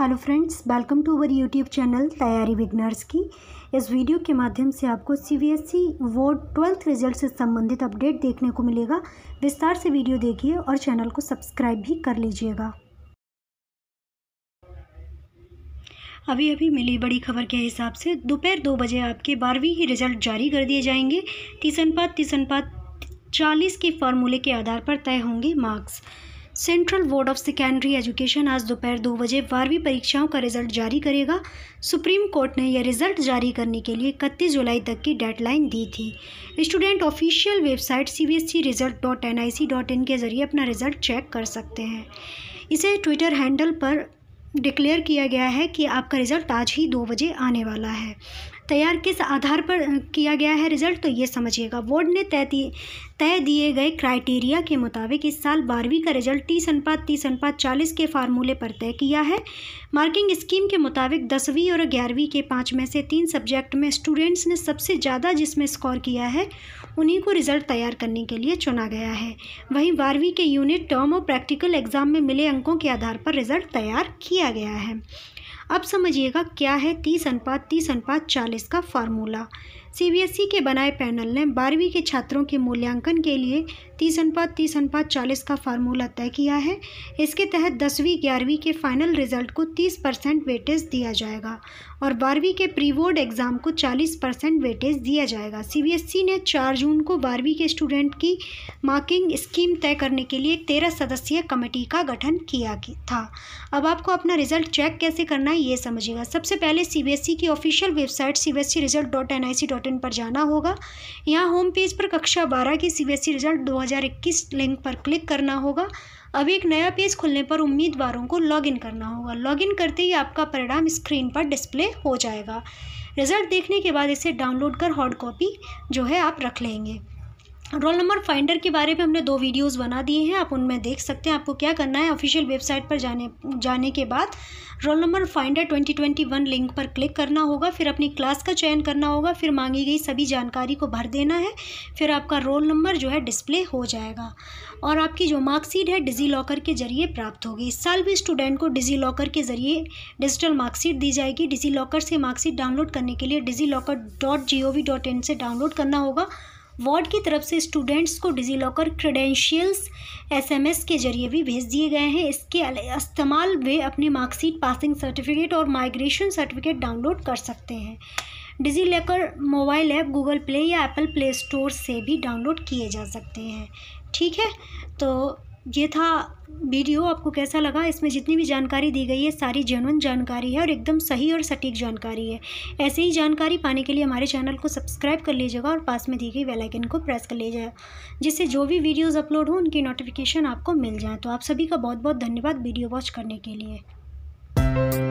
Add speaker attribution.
Speaker 1: hello friends welcome to our YouTube channel तैयारी विगनर्स की इस वीडियो के माध्यम से आपको सीबीएसई बोर्ड ट्वेल्थ रिजल्ट से संबंधित अपडेट देखने को मिलेगा विस्तार से वीडियो देखिए और चैनल को सब्सक्राइब भी कर लीजिएगा अभी अभी मिली बड़ी खबर के हिसाब से दोपहर दो बजे आपके बारहवीं ही रिजल्ट जारी कर दिए जाएंगे तीस अनुपात तीस अनुपात चालीस के फार्मूले के आधार पर तय होंगे marks Central Board of Secondary Education आज दोपहर दो बजे बारहवीं परीक्षाओं का रिजल्ट जारी करेगा सुप्रीम कोर्ट ने यह रिजल्ट जारी करने के लिए इकतीस जुलाई तक की डेडलाइन दी थी student official website C B S E result dot N I C dot in के जरिए अपना रिजल्ट चेक कर सकते हैं इसे ट्विटर हैंडल पर डिक्लेयर किया गया है कि आपका रिज़ल्ट आज ही दो बजे आने वाला है तैयार किस आधार पर किया गया है रिजल्ट तो ये समझिएगा बोर्ड ने तय तय दिए गए क्राइटेरिया के मुताबिक इस साल बारहवीं का रिजल्ट तीस अनुपात तीस अनुपात चालीस के फार्मूले पर तय किया है मार्किंग स्कीम के मुताबिक दसवीं और ग्यारहवीं के पाँच में से तीन सब्जेक्ट में स्टूडेंट्स ने सबसे ज़्यादा जिसमें स्कोर किया है उन्हीं को रिजल्ट तैयार करने के लिए चुना गया है वहीं बारहवीं के यूनिट टर्म और प्रैक्टिकल एग्जाम में मिले अंकों के आधार पर रिजल्ट तैयार किया गया है अब समझिएगा क्या है तीस अनुपात तीस अनुपात चालीस का फार्मूला सीबीएसई e के बनाए पैनल ने बारहवीं के छात्रों के मूल्यांकन के लिए तीस अनुपात तीस अनुपात चालीस का फार्मूला तय किया है इसके तहत दसवीं ग्यारहवीं के फाइनल रिजल्ट को तीस परसेंट वेटेज दिया जाएगा और बारहवीं के प्री बोर्ड एग्ज़ाम को चालीस परसेंट वेटेज दिया जाएगा सीबीएसई e ने चार जून को बारहवीं के स्टूडेंट की मार्किंग स्कीम तय करने के लिए एक तेरह सदस्यीय कमेटी का गठन किया था अब आपको अपना रिजल्ट चेक कैसे करना है ये समझिएगा सबसे पहले सी e की official website C B S E result dot N I C dot button पर जाना होगा यहाँ होम पेज पर कक्षा 12 के सीबीएसई रिजल्ट 2021 लिंक पर क्लिक करना होगा अब एक नया पेज खुलने पर उम्मीदवारों को लॉगिन करना होगा लॉगिन करते ही आपका परिणाम स्क्रीन पर डिस्प्ले हो जाएगा रिजल्ट देखने के बाद इसे डाउनलोड कर हार्ड कॉपी जो है आप रख लेंगे रोल नंबर फाइंडर के बारे में हमने दो वीडियोस बना दिए हैं आप उनमें देख सकते हैं आपको क्या करना है ऑफिशियल वेबसाइट पर जाने जाने के बाद रोल नंबर फाइंडर 2021 लिंक पर क्लिक करना होगा फिर अपनी क्लास का चयन करना होगा फिर मांगी गई सभी जानकारी को भर देना है फिर आपका रोल नंबर जो है डिस्प्ले हो जाएगा और आपकी जो मार्कशीट है डिजी लॉकर के जरिए प्राप्त होगी इस साल भी स्टूडेंट को डिजी लॉकर के जरिए डिजिटल मार्कशीट दी जाएगी डिजी लॉकर से मार्कशीट डाउनलोड करने के लिए DigiLocker dot G O V dot in से डाउनलोड करना होगा वार्ड की तरफ से स्टूडेंट्स को डिजी लॉकर क्रेडेंशियल्स एसएमएस के जरिए भी भेज दिए गए हैं इसके इस्तेमाल वे अपने मार्कशीट पासिंग सर्टिफिकेट और माइग्रेशन सर्टिफिकेट डाउनलोड कर सकते हैं DigiLocker mobile app Google Play या एप्पल प्ले स्टोर से भी डाउनलोड किए जा सकते हैं ठीक है तो ये था वीडियो आपको कैसा लगा इसमें जितनी भी जानकारी दी गई है सारी जेनवन जानकारी है और एकदम सही और सटीक जानकारी है ऐसे ही जानकारी पाने के लिए हमारे चैनल को सब्सक्राइब कर लीजिएगा और पास में दी गई बेल आइकन को प्रेस कर लीजिएगा जिससे जो भी वीडियोस अपलोड हों उनकी नोटिफिकेशन आपको मिल जाए तो आप सभी का बहुत बहुत धन्यवाद वीडियो वॉच करने के लिए